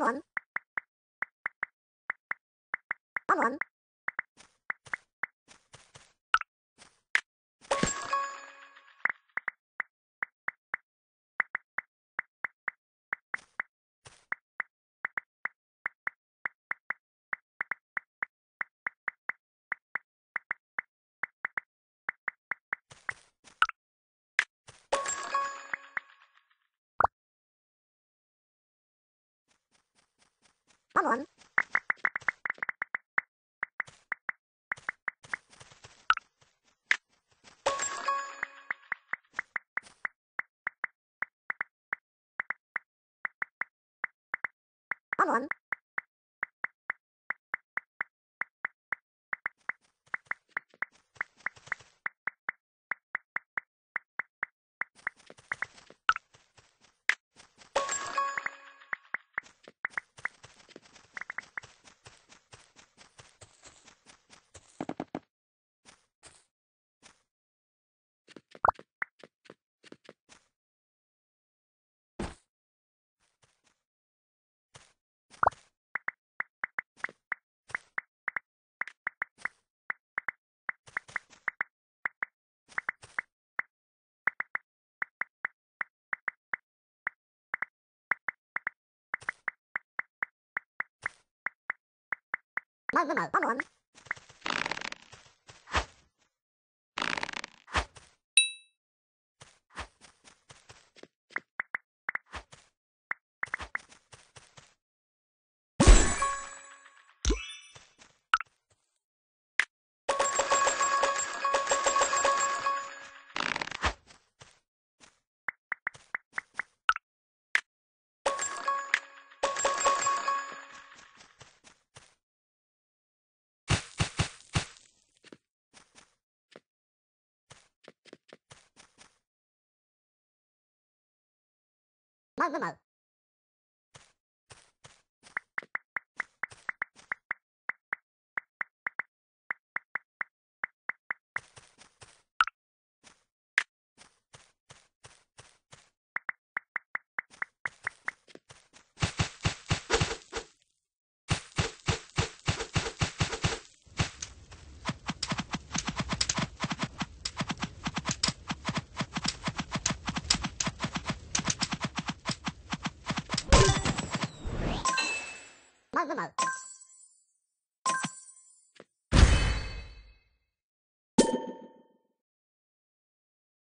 Someone. Someone. Come on. Mọi n g 我的 mal.